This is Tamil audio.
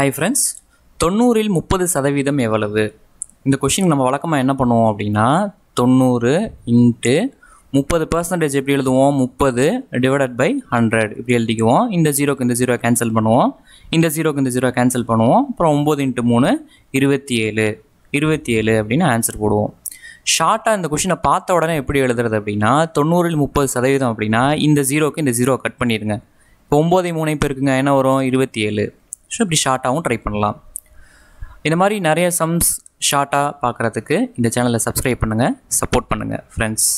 ஹை ஃப்ரெண்ட்ஸ் தொண்ணூறில் முப்பது சதவீதம் எவ்வளவு இந்த கொஷின் நம்ம வழக்கமாக என்ன பண்ணுவோம் அப்படின்னா தொண்ணூறு இன்ட்டு முப்பது பர்சன்டேஜ் எப்படி எழுதுவோம் முப்பது டிவைடட் பை ஹண்ட்ரட் இப்படி எழுதிக்குவோம் இந்த ஜீரோக்கு இந்த ஜீரோ கேன்சல் பண்ணுவோம் இந்த ஜீரோக்கு இந்த ஜீரோ கேன்சல் பண்ணுவோம் அப்புறம் ஒம்பது இன்ட்டு மூணு இருபத்தி ஏழு இருபத்தி ஏழு அப்படின்னு ஆன்சர் போடுவோம் ஷார்ட்டாக இந்த கொஷினை பார்த்த உடனே எப்படி எழுதுறது அப்படின்னா தொண்ணூறில் முப்பது சதவீதம் அப்படின்னா இந்த ஜீரோக்கு இந்த ஜீரோ கட் பண்ணிடுங்க இப்போ ஒம்பது மூணு இப்போ இருக்குங்க என்ன வரும் இருபத்தி ஏழு ஸோ இப்படி ஷார்ட்டாகவும் ட்ரை பண்ணலாம் இந்த மாதிரி நிறைய சம்ஸ் ஷார்ட்டாக பார்க்குறதுக்கு இந்த சேனலை சப்ஸ்கிரைப் பண்ணுங்கள் சப்போர்ட் பண்ணுங்கள் ஃப்ரெண்ட்ஸ்